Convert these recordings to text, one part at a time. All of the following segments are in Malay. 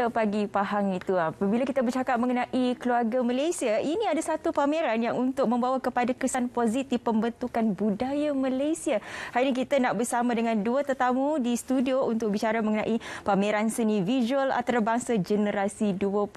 cerita pagi Pahang itu. Ah. Bila kita bercakap mengenai keluarga Malaysia, ini ada satu pameran yang untuk membawa kepada kesan positif pembentukan budaya Malaysia. Hari ini kita nak bersama dengan dua tetamu di studio untuk bicara mengenai pameran seni visual antarabangsa generasi 21.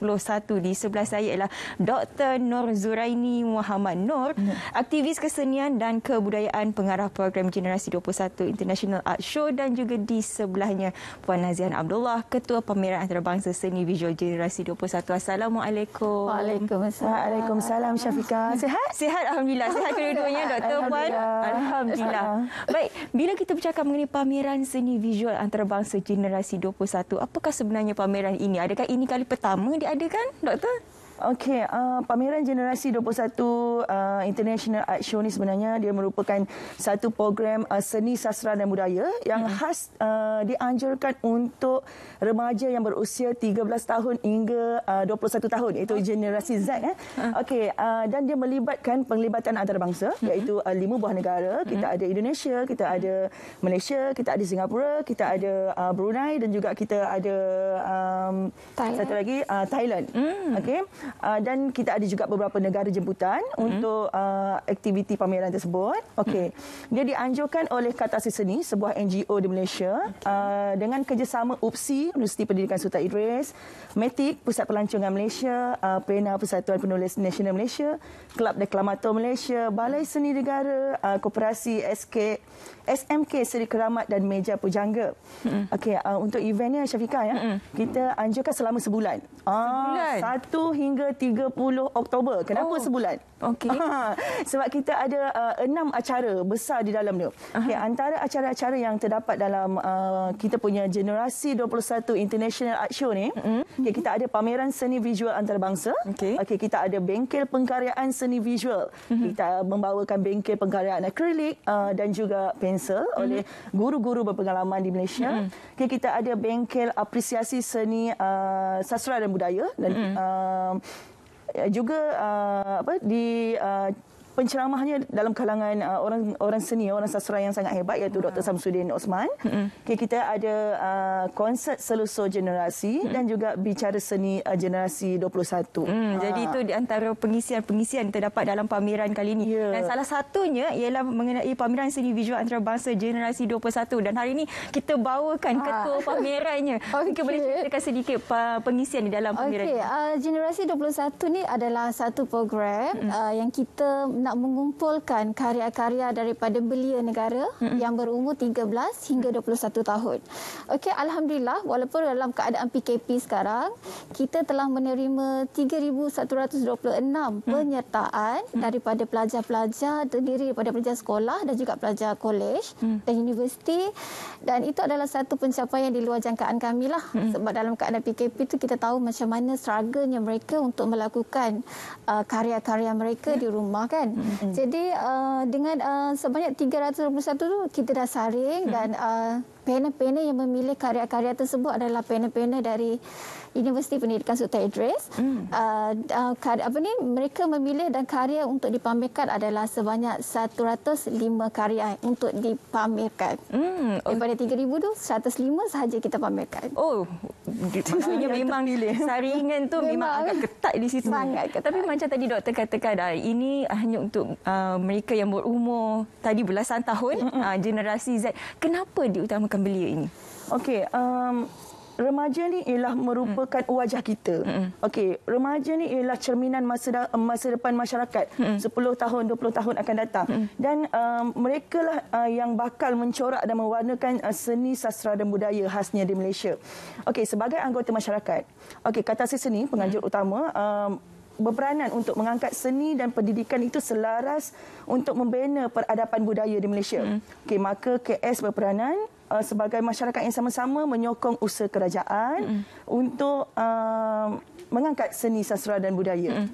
Di sebelah saya ialah Dr. Nur Zuraini Muhammad Nur, ya. aktivis kesenian dan kebudayaan pengarah program generasi 21 International Art Show dan juga di sebelahnya Puan Nazian Abdullah, Ketua Pameran Antarabangsa seni visual generasi 21. Assalamualaikum. Waalaikumsalam. Waalaikumsalam Syafika. Sihat? Sihat alhamdulillah. Sihat kedua-duanya Dr. Puan. Alhamdulillah. Baik, bila kita bercakap mengenai pameran seni visual antarabangsa generasi 21, apakah sebenarnya pameran ini? Adakah ini kali pertama diadakan, Doktor? Okey, uh, pameran generasi 21 uh, International Art Show ni sebenarnya dia merupakan satu program uh, seni sastra dan budaya yang hmm. khas uh, dianjurkan untuk remaja yang berusia 13 tahun hingga uh, 21 tahun iaitu hmm. generasi Z eh. Hmm. Okey, uh, dan dia melibatkan penglibatan antarabangsa iaitu uh, lima buah negara. Kita ada Indonesia, kita ada Malaysia, kita ada Singapura, kita ada uh, Brunei dan juga kita ada um, satu lagi uh, Thailand. Okey. Uh, dan kita ada juga beberapa negara jemputan mm-hmm. untuk uh, aktiviti pameran tersebut. Okey. Mm-hmm. Dia dianjurkan oleh Kata Seni, sebuah NGO di Malaysia, okay. uh, dengan kerjasama UPSI, Universiti Pendidikan Sultan Idris, Metik, Pusat Pelancongan Malaysia, uh, Pena Persatuan Penulis Nasional Malaysia, Kelab Deklamator Malaysia, Balai Seni Negara, uh, Koperasi SK, SMK Seri Keramat dan Meja Pujangga. Mm-hmm. Okey, uh, untuk eventnya Syafika ya. Mm-hmm. Kita anjurkan selama sebulan. Ah, sebulan. Satu hingga hingga 30 Oktober. Kenapa oh. sebulan? Okey. Sebab kita ada uh, enam acara besar di dalam ni. Okay, antara acara-acara yang terdapat dalam uh, kita punya generasi 21 International Art Show ni, mm-hmm. okay, kita ada pameran seni visual antarabangsa. Okey. Okay, kita ada bengkel pengkaryaan seni visual. Mm-hmm. Kita membawakan bengkel pengkaryaan akrilik uh, dan juga pensel mm-hmm. oleh guru-guru berpengalaman di Malaysia. Mm-hmm. Okay, kita ada bengkel apresiasi seni uh, sastra dan budaya dan mm-hmm. Um, juga uh, apa di uh, penceramahnya dalam kalangan uh, orang orang seni orang sastra yang sangat hebat iaitu uh-huh. Hmm. Dr Samsudin Osman. Uh-huh. Hmm. Okay, kita ada uh, konsert Seluso Generasi uh-huh. dan juga bicara seni uh, generasi 21. Uh-huh. Jadi ah. itu di antara pengisian-pengisian terdapat dalam pameran kali ini. Yeah. Dan salah satunya ialah mengenai pameran seni visual antarabangsa generasi 21 dan hari ini kita bawakan uh-huh. ketua pamerannya. okay. Mungkin boleh ceritakan sedikit pengisian di dalam pameran. Okey, uh, generasi 21 ni adalah satu program uh-huh. uh, yang kita nak mengumpulkan karya-karya daripada belia negara mm-hmm. yang berumur 13 hingga 21 tahun. Okey, alhamdulillah walaupun dalam keadaan PKP sekarang, kita telah menerima 3126 mm. penyertaan mm-hmm. daripada pelajar-pelajar terdiri daripada pelajar sekolah dan juga pelajar kolej mm-hmm. dan universiti dan itu adalah satu pencapaian di luar jangkaan kami lah mm-hmm. sebab dalam keadaan PKP itu kita tahu macam mana struggle-nya mereka untuk melakukan uh, karya-karya mereka yeah. di rumah kan. Jadi uh, dengan uh, sebanyak 321 tu kita dah saring dan uh, panel-panel yang memilih karya-karya tersebut adalah panel-panel dari Universiti Pendidikan Sultan Idris. Mm. Uh, uh, apa ni? Mereka memilih dan karya untuk dipamerkan adalah sebanyak 105 karya untuk dipamerkan. Mm. Oh. Daripada 3,000 itu 105 sahaja kita pamerkan. Oh, maknanya memang gila. Saringan tu memang, agak ketat di situ. Sangat ketat. Tapi macam tadi doktor katakan, uh, ini hanya untuk uh, mereka yang berumur tadi belasan tahun, uh, generasi Z. Kenapa diutamakan? rakan belia ini? Okey, um, remaja ni ialah merupakan mm. wajah kita. Mm. Okey, remaja ni ialah cerminan masa da- masa depan masyarakat mm. 10 tahun 20 tahun akan datang. Mm. Dan um, mereka lah uh, yang bakal mencorak dan mewarnakan uh, seni sastra dan budaya khasnya di Malaysia. Okey, sebagai anggota masyarakat. Okey, kata saya seni penganjur mm. utama um, berperanan untuk mengangkat seni dan pendidikan itu selaras untuk membina peradaban budaya di Malaysia. Hmm. Okey, maka KS berperanan uh, sebagai masyarakat yang sama-sama menyokong usaha kerajaan mm. untuk uh, mengangkat seni sastra dan budaya. Mm.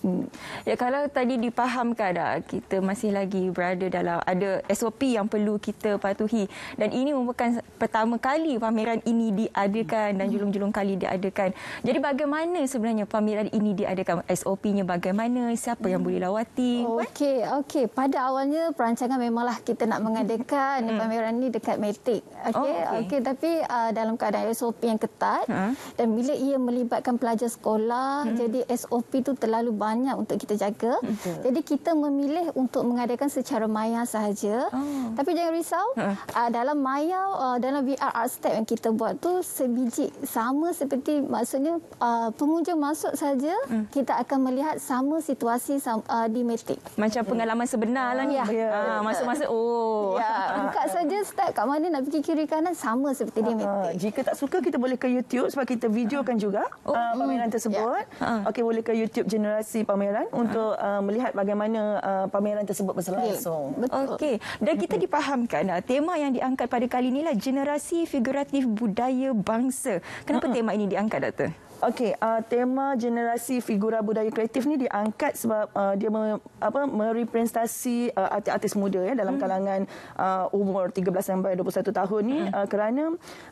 Hmm. Ya kalau tadi dipahamkan dah kita masih lagi berada dalam ada SOP yang perlu kita patuhi dan ini merupakan pertama kali pameran ini diadakan dan julung-julung kali diadakan. Jadi bagaimana sebenarnya pameran ini diadakan? SOP-nya bagaimana? Siapa yang boleh lawati? Okey, okey. Pada awalnya perancangan memanglah kita nak mengadakan hmm. pameran ini dekat Matic. Okey, oh, okey. Okay. Tapi uh, dalam keadaan SOP yang ketat ha? dan bila ia melibatkan pelajar sekolah, hmm. jadi SOP itu terlalu banyak banyak untuk kita jaga. Betul. Jadi kita memilih untuk mengadakan secara maya sahaja. Oh. Tapi jangan risau, uh, dalam maya, uh, dalam VR art step yang kita buat tu sebiji sama seperti maksudnya uh, pengunjung masuk saja hmm. kita akan melihat sama situasi uh, di Matic. Macam pengalaman sebenar lah ni. Ya. Ya. Ha, Masuk-masuk, oh. Ya, angkat saja step kat mana nak pergi kiri kanan, sama seperti di Matic. Uh, jika tak suka, kita boleh ke YouTube sebab kita videokan juga oh. uh, pameran hmm. tersebut. Ya. Uh. Okey, boleh ke YouTube Generasi lokasi pameran ah. untuk uh, melihat bagaimana uh, pameran tersebut berlangsung. Yeah. Okey, dan kita dipahamkan uh, tema yang diangkat pada kali ini generasi figuratif budaya bangsa. Kenapa uh-huh. tema ini diangkat, Doktor? Okey, uh, tema generasi figura budaya kreatif ni diangkat sebab uh, dia me, apa merepresentasi uh, artis-artis muda ya dalam hmm. kalangan uh, umur 13 sampai 21 tahun ni hmm. uh, kerana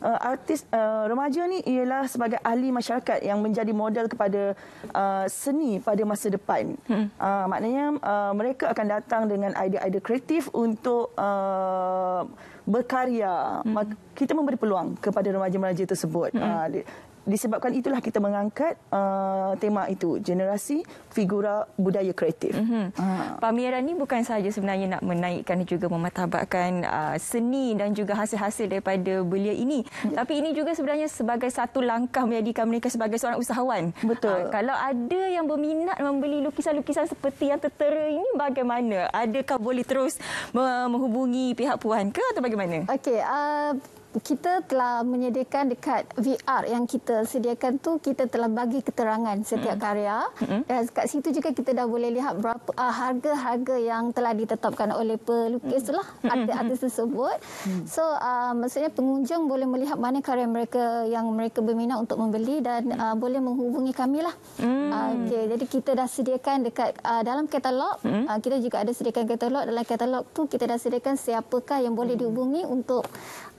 uh, artis uh, remaja ni ialah sebagai ahli masyarakat yang menjadi model kepada uh, seni pada masa depan. Hmm. Uh, maknanya uh, mereka akan datang dengan idea-idea kreatif untuk uh, berkarya. Hmm. Kita memberi peluang kepada remaja-remaja tersebut. Hmm. Uh, disebabkan itulah kita mengangkat uh, tema itu generasi figura budaya kreatif. Mm-hmm. Uh. Pameran ini bukan sahaja sebenarnya nak menaikkan juga mematabakkan uh, seni dan juga hasil-hasil daripada belia ini. Yeah. Tapi ini juga sebenarnya sebagai satu langkah menjadi mereka sebagai seorang usahawan. Betul. Uh, kalau ada yang berminat membeli lukisan-lukisan seperti yang tertera ini bagaimana? Adakah boleh terus menghubungi pihak puan ke atau bagaimana? Okey, uh, kita telah menyediakan dekat VR yang kita sediakan tu kita telah bagi keterangan setiap mm. karya mm. dan dekat situ juga kita dah boleh lihat berapa uh, harga-harga yang telah ditetapkan oleh pelukis mm. lah artis-artis tersebut mm. so uh, maksudnya pengunjung boleh melihat mana karya mereka yang mereka berminat untuk membeli dan uh, boleh menghubungi kami lah mm. uh, okay. jadi kita dah sediakan dekat uh, dalam katalog mm. uh, kita juga ada sediakan katalog dalam katalog tu kita dah sediakan siapakah yang boleh mm. dihubungi untuk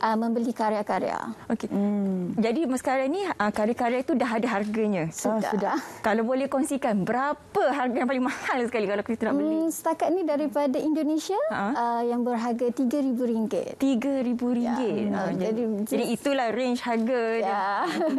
uh, membeli karya-karya. Okey. Hmm. Jadi sekarang ni uh, karya-karya itu dah ada harganya. Ah, sudah. Oh, sudah. Kalau boleh kongsikan berapa harga yang paling mahal sekali kalau kita nak beli? Hmm, setakat ni daripada Indonesia ha? uh, yang berharga RM3000. RM3000. Ya. Ya. Jadi, jadi, jadi itulah range harga ya.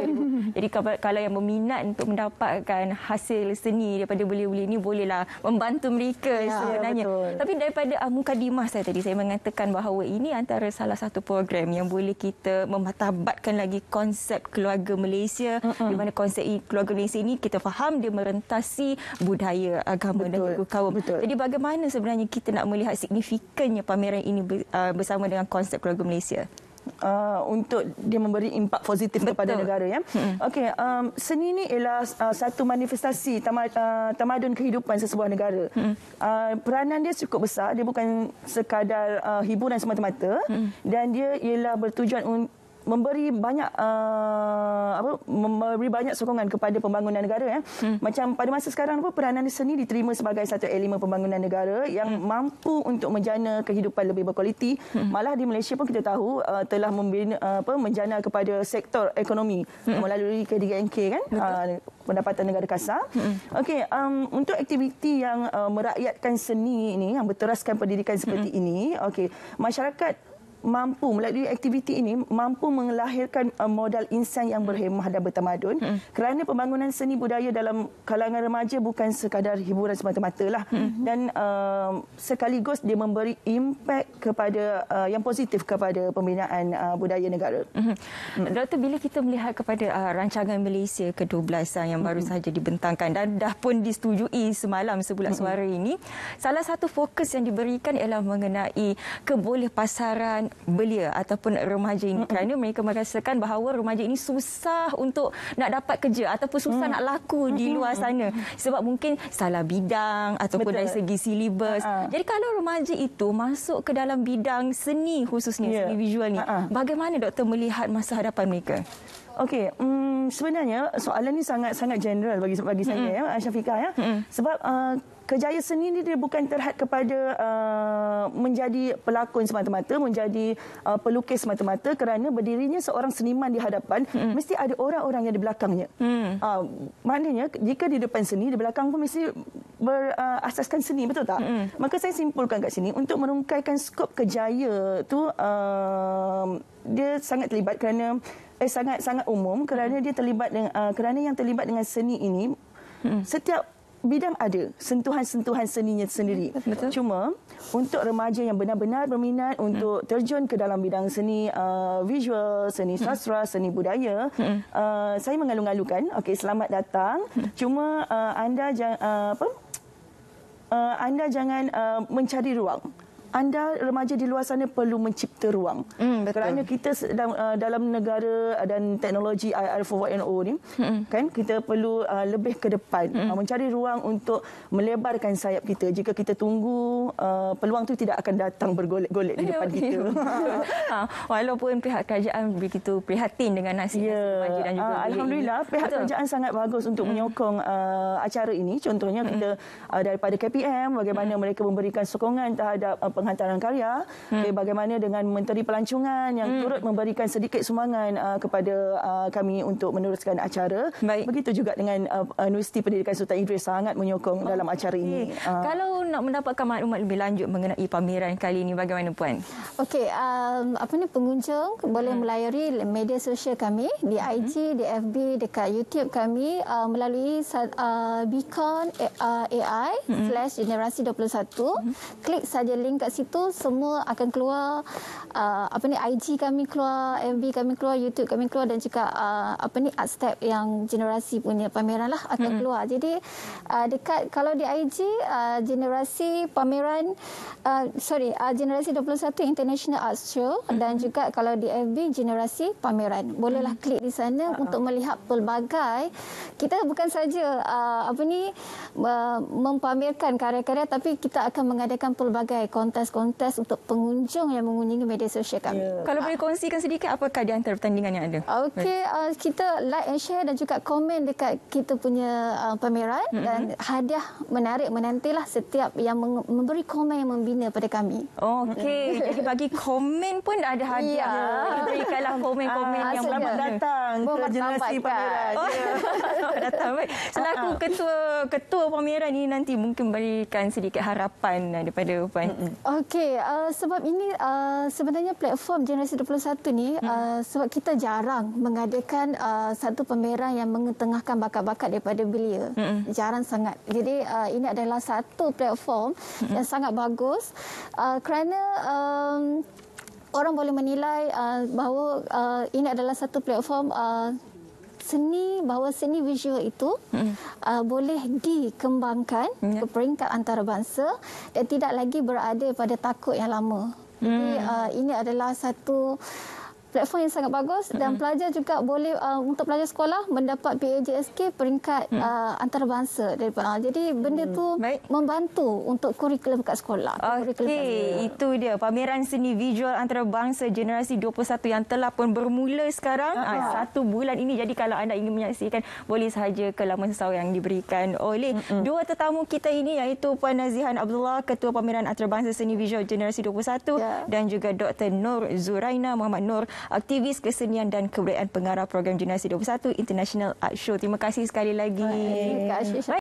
jadi kalau yang berminat untuk mendapatkan hasil seni daripada beli-beli ni bolehlah membantu mereka ya, sebenarnya. Betul. Tapi daripada uh, Mukadimah saya tadi saya mengatakan bahawa ini antara salah satu program yang boleh kita mematabatkan lagi konsep keluarga Malaysia mm-hmm. di mana konsep keluarga Malaysia ini kita faham dia merentasi budaya agama Betul. dan juga kaum. Betul. Jadi bagaimana sebenarnya kita nak melihat signifikannya pameran ini uh, bersama dengan konsep keluarga Malaysia? Uh, untuk dia memberi impak positif Betul. kepada negara ya. Okey, um, seni ini ialah uh, satu manifestasi tama, uh, tamadun kehidupan sesebuah negara. Hmm. Uh, peranan dia cukup besar, dia bukan sekadar uh, hiburan semata-mata hmm. dan dia ialah bertujuan untuk memberi banyak uh, apa memberi banyak sokongan kepada pembangunan negara ya. Hmm. Macam pada masa sekarang pun peranan seni diterima sebagai satu elemen pembangunan negara yang hmm. mampu untuk menjana kehidupan lebih berkualiti. Hmm. Malah di Malaysia pun kita tahu uh, telah membina uh, apa menjana kepada sektor ekonomi hmm. melalui KDNK kan Betul. Uh, pendapatan negara kasar. Hmm. Okey, um, untuk aktiviti yang uh, merakyatkan seni ini yang berteraskan pendidikan seperti hmm. ini, okey, masyarakat mampu melalui aktiviti ini mampu melahirkan uh, modal insan yang berhemah dan bertamadun hmm. kerana pembangunan seni budaya dalam kalangan remaja bukan sekadar hiburan semata-mata lah hmm. dan uh, sekaligus dia memberi impak kepada uh, yang positif kepada pembinaan uh, budaya negara. Hmm. Hmm. Dr. bila kita melihat kepada uh, rancangan Malaysia ke-12 uh, yang hmm. baru sahaja dibentangkan dan dah pun disetujui semalam sebulat hmm. suara hmm. ini salah satu fokus yang diberikan ialah mengenai kebolehpasaran belia ataupun remaja ini mm-hmm. kerana mereka merasakan bahawa remaja ini susah untuk nak dapat kerja ataupun susah mm-hmm. nak laku mm-hmm. di luar sana sebab mungkin salah bidang ataupun Betul. dari segi silibus. Uh-huh. Jadi kalau remaja itu masuk ke dalam bidang seni khususnya yeah. seni visual ni uh-huh. bagaimana doktor melihat masa hadapan mereka? Okey, um, sebenarnya soalan ini sangat-sangat general bagi bagi mm-hmm. saya ya, Syafiqah ya. Mm-hmm. Sebab uh, Kejaya seni ini dia bukan terhad kepada uh, menjadi pelakon semata-mata, menjadi uh, pelukis semata-mata kerana berdirinya seorang seniman di hadapan, hmm. mesti ada orang-orang yang di belakangnya. Hmm. Uh, maknanya, jika di depan seni, di belakang pun mesti berasaskan uh, seni, betul tak? Hmm. Maka saya simpulkan kat sini, untuk merungkaikan skop kejaya itu, uh, um, dia sangat terlibat kerana, eh sangat-sangat umum kerana hmm. dia terlibat dengan, uh, kerana yang terlibat dengan seni ini, hmm. setiap bidang ada sentuhan-sentuhan seninya sendiri. Betul. Cuma untuk remaja yang benar-benar berminat hmm. untuk terjun ke dalam bidang seni uh, visual, seni hmm. sastra, seni budaya, hmm. uh, saya mengalu alungkan Okey, selamat datang. Cuma uh, anda jangan uh, apa? Uh, anda jangan uh, mencari ruang anda remaja di luar sana perlu mencipta ruang. Mm, Kerana kita sedang uh, dalam negara uh, dan teknologi IR 4.0 ni, mm. kan kita perlu uh, lebih ke depan mm. uh, mencari ruang untuk melebarkan sayap kita. Jika kita tunggu uh, peluang tu tidak akan datang bergolek-golek di depan kita. ha, walaupun pihak kerajaan begitu prihatin dengan nasib yeah. remaja dan juga uh, alhamdulillah pihak betul. kerajaan sangat bagus untuk mm. menyokong uh, acara ini. Contohnya mm. kita uh, daripada KPM bagaimana mm. mereka memberikan sokongan terhadap uh, penghantaran karya hmm. okay, bagaimana dengan menteri pelancongan yang hmm. turut memberikan sedikit sumbangan uh, kepada uh, kami untuk meneruskan acara Baik. begitu juga dengan uh, universiti pendidikan Sultan Idris sangat menyokong okay. dalam acara ini uh. kalau nak mendapatkan maklumat lebih lanjut mengenai pameran kali ini bagaimana puan okey um, apa ni pengunjung hmm. boleh melayari media sosial kami di hmm. IG di FB dekat YouTube kami uh, melalui uh, beacon AI uh, hmm. generasi 21 hmm. klik saja link kat situ semua akan keluar uh, apa ni IG kami keluar, MV kami keluar, YouTube kami keluar dan juga uh, apa ni art step yang generasi punya pameran lah akan mm-hmm. keluar. Jadi uh, dekat kalau di IG uh, generasi pameran uh, sorry uh, generasi 21 International Art Show mm-hmm. dan juga kalau di FB generasi pameran. Bolehlah mm-hmm. klik di sana uh-huh. untuk melihat pelbagai kita bukan saja uh, apa ni uh, mempamerkan karya-karya tapi kita akan mengadakan pelbagai konten kontes-kontes untuk pengunjung yang mengunjungi media sosial kami. Yeah. Kalau boleh kongsikan sedikit apakah di antara pertandingan yang ada? Okey, uh, kita like and share dan juga komen dekat kita punya uh, pameran mm-hmm. dan hadiah menarik menantilah setiap yang memberi komen yang membina pada kami. Okey, jadi bagi komen pun ada hadiah. Yeah. Berikanlah komen-komen uh, yang ah, oh, ya. selamat datang Bo ke generasi pameran. Oh, yeah. Selaku ah, ah. ketua ketua pameran ini nanti mungkin berikan sedikit harapan daripada Puan. Mm-hmm. Okey, uh, sebab ini uh, sebenarnya platform generasi 21 ni hmm. uh, sebab kita jarang mengadakan uh, satu pameran yang mengetengahkan bakat-bakat daripada belia. Hmm. Jarang sangat. Jadi uh, ini adalah satu platform hmm. yang sangat bagus uh, kerana um, orang boleh menilai uh, bahawa uh, ini adalah satu platform uh, seni bahawa seni visual itu mm. uh, boleh dikembangkan mm. ke peringkat antarabangsa dan tidak lagi berada pada takut yang lama. Mm. Jadi hmm. uh, ini adalah satu platform yang sangat bagus dan hmm. pelajar juga boleh uh, untuk pelajar sekolah mendapat PAJSK peringkat hmm. uh, antarabangsa daripada uh, jadi benda mm. tu hmm. membantu untuk kurikulum kat sekolah okey itu dia pameran seni visual antarabangsa generasi 21 yang telah pun bermula sekarang uh, satu bulan ini jadi kalau anda ingin menyaksikan boleh sahaja ke laman sesuai yang diberikan oleh hmm. dua tetamu kita ini iaitu Puan Nazihan Abdullah ketua pameran antarabangsa seni visual generasi 21 yeah. dan juga Dr Nur Zuraina Muhammad Nur aktivis kesenian dan keberadaan pengarah program Generasi 21 International Art Show. Terima kasih sekali lagi. Terima kasih.